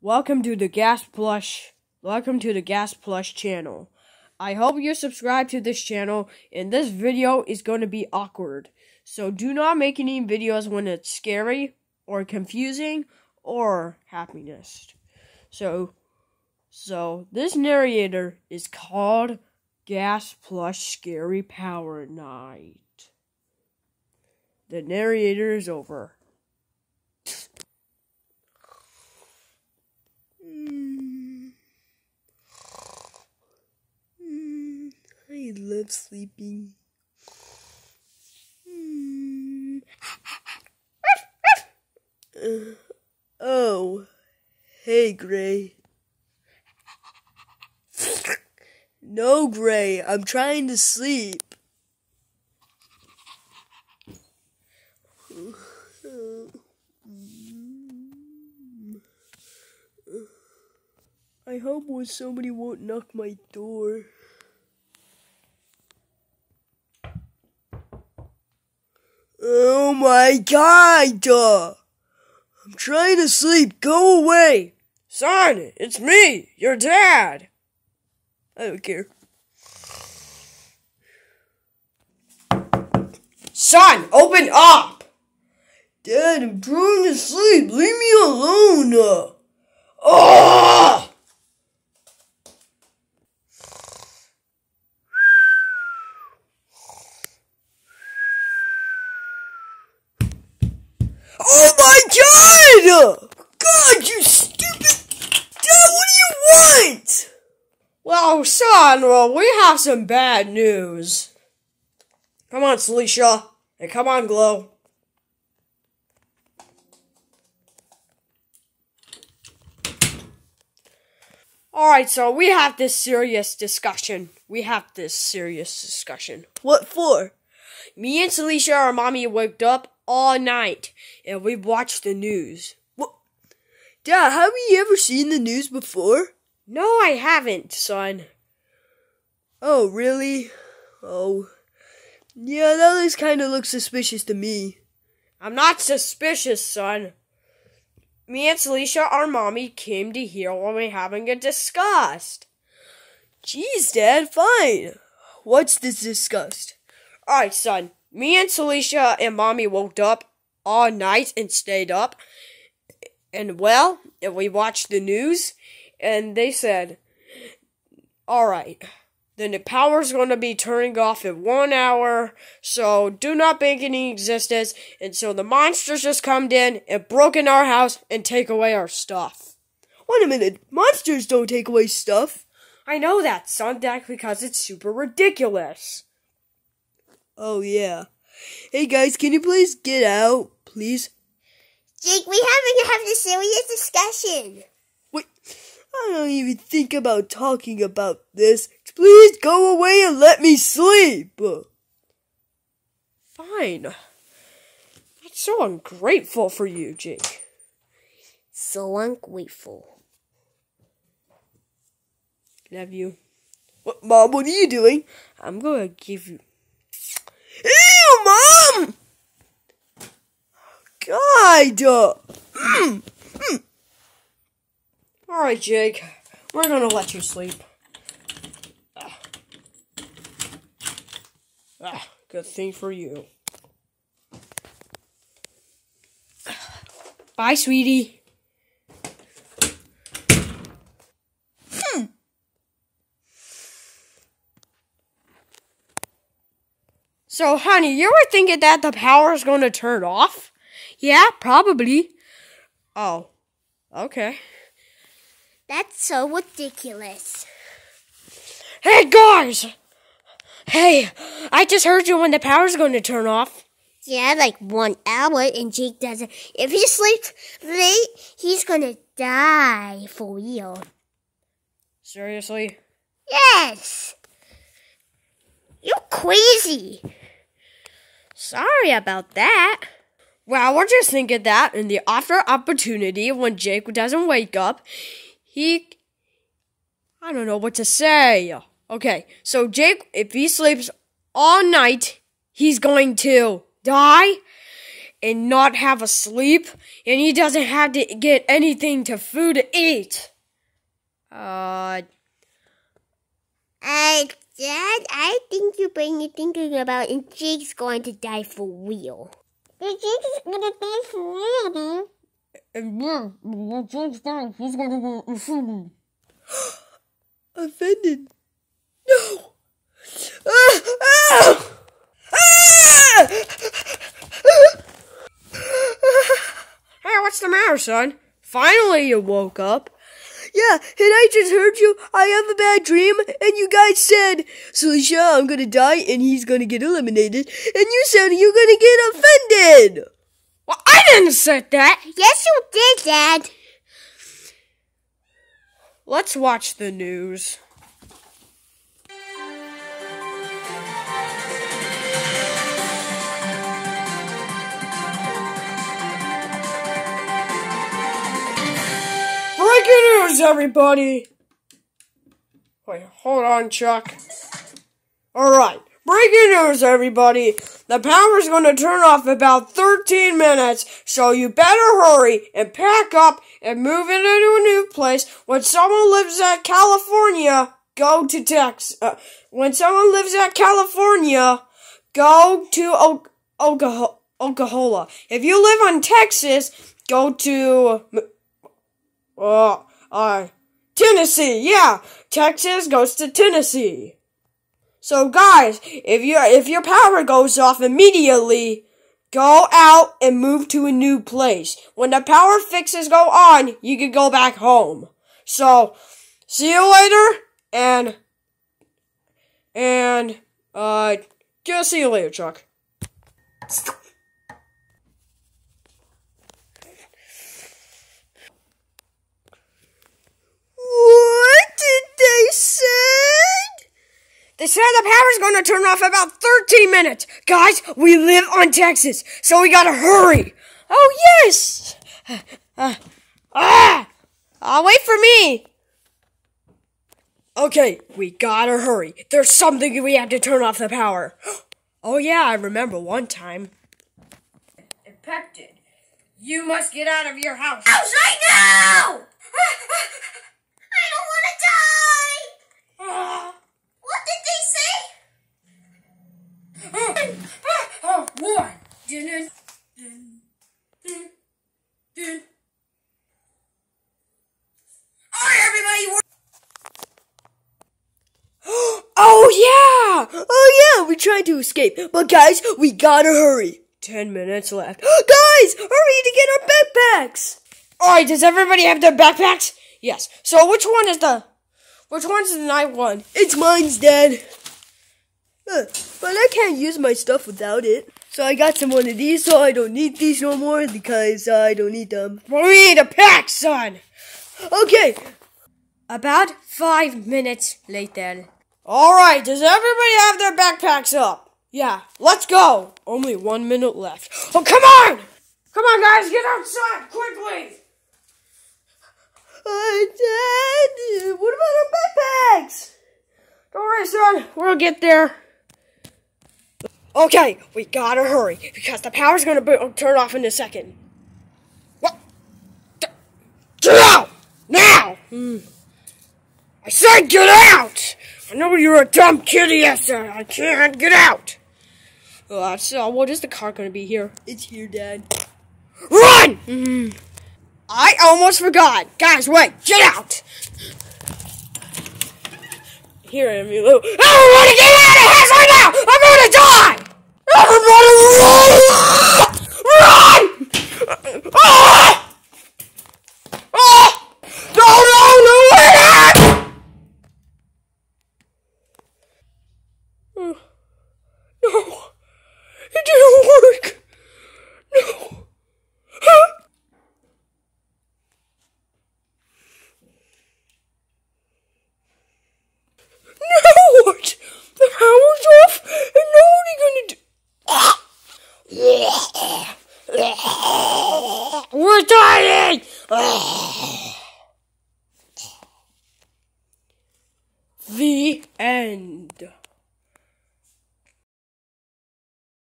Welcome to the Gas Plush. Welcome to the Gas Plush channel. I hope you're subscribed to this channel, and this video is going to be awkward. So do not make any videos when it's scary, or confusing, or happiness. So, so this narrator is called Gas Plush Scary Power Night. The narrator is over. Mm. Mm. I love sleeping. Mm. oh, hey, Gray. No, Gray, I'm trying to sleep. I hope when somebody won't knock my door. Oh my god! I'm trying to sleep. Go away! Son, it's me, your dad! I don't care. Son, open up! Dad, I'm trying to sleep. Leave me alone. Oh! God, you stupid... Dad, what do you want? Well, son, we have some bad news. Come on, Celicia. And come on, Glow. Alright, so we have this serious discussion. We have this serious discussion. What for? Me and Celicia, our mommy, waked up all night and we watched the news. Dad, have you ever seen the news before? No, I haven't, son. Oh, really? Oh. Yeah, that looks kind of looks suspicious to me. I'm not suspicious, son. Me and Celicia, our mommy, came to hear what we're having a disgust. Jeez, Dad, fine. What's this disgust? Alright, son. Me and Celicia and mommy woke up all night and stayed up and well, we watched the news, and they said, all right, then the power's going to be turning off in one hour, so do not bank any existence. And so the monsters just come in and broken in our house and take away our stuff. Wait a minute, monsters don't take away stuff. I know that, son, deck because it's super ridiculous. Oh, yeah. Hey guys, can you please get out, please? Jake, we haven't have a serious discussion. Wait, I don't even think about talking about this. Please go away and let me sleep. Fine. I'm so ungrateful for you, Jake. So ungrateful. Love you. What, Mom, what are you doing? I'm gonna give you. Ew, Mom! God! Alright, Jake. We're gonna let you sleep. Ah. ah, good thing for you. Bye, sweetie. So, honey, you were thinking that the power's going to turn off? Yeah, probably. Oh, okay. That's so ridiculous. Hey, guys! Hey, I just heard you when the power's going to turn off. Yeah, like one hour, and Jake doesn't. If he sleeps late, he's gonna die for real. Seriously? Yes! You're crazy! Sorry about that. Well, we're just thinking that in the after opportunity when Jake doesn't wake up, he. I don't know what to say. Okay, so Jake, if he sleeps all night, he's going to die and not have a sleep, and he doesn't have to get anything to food to eat. Uh. Uh, Dad, I think you've been thinking about, and Jake's going to die for real. The Jake's gonna be fleeing. And yeah, the Jake's dying. He's gonna be offended. offended? No! Ah, ah. Ah. hey, what's the matter, son? Finally you woke up. Yeah, and I just heard you. I have a bad dream, and you guys said, Salisha, I'm gonna die, and he's gonna get eliminated, and you said you're gonna get offended. Well, I didn't say that. Yes, you did, Dad. Let's watch the news. Cheers, everybody! Wait, hold on, Chuck. Alright, breaking news, everybody! The power's gonna turn off about 13 minutes, so you better hurry and pack up and move into a new place. When someone lives at California, go to Texas. Uh, when someone lives at California, go to o- Oklahoma. Oklahoma. If you live on Texas, go to uh, are uh, Tennessee. Yeah, Texas goes to Tennessee. So guys, if your if your power goes off immediately, go out and move to a new place. When the power fixes go on, you can go back home. So, see you later and and uh just see you later, Chuck. What did they say? They said the power's gonna turn off about 13 minutes. Guys, we live on Texas, so we gotta hurry. Oh, yes! Uh, uh, ah! Uh, wait for me! Okay, we gotta hurry. There's something we have to turn off the power. Oh, yeah, I remember one time. Infected. You must get out of your house. House right now! Yeah, we tried to escape, but guys, we gotta hurry. Ten minutes left. guys, hurry to get our backpacks! Alright, does everybody have their backpacks? Yes. So which one is the... Which one's the night one? It's mine's, Dad. Uh, but I can't use my stuff without it. So I got some one of these, so I don't need these no more because I don't need them. We need a pack, son! Okay. About five minutes later. Alright, does everybody have their backpacks up? Yeah, let's go! Only one minute left. Oh, come on! Come on, guys, get outside quickly! I What about our backpacks? Don't worry, son. We'll get there. Okay, we gotta hurry because the power's gonna be oh, turn off in a second. What? Get out now! Hmm. I said get out! I know you're a dumb kid, yes, I can't get out! Uh, so, what is the car gonna be here? It's here, Dad. Run! Mm -hmm. I almost forgot. Guys, wait, get out! Here, Emilio. I don't wanna get out of here right now! I'm gonna die! run! Run! Ah!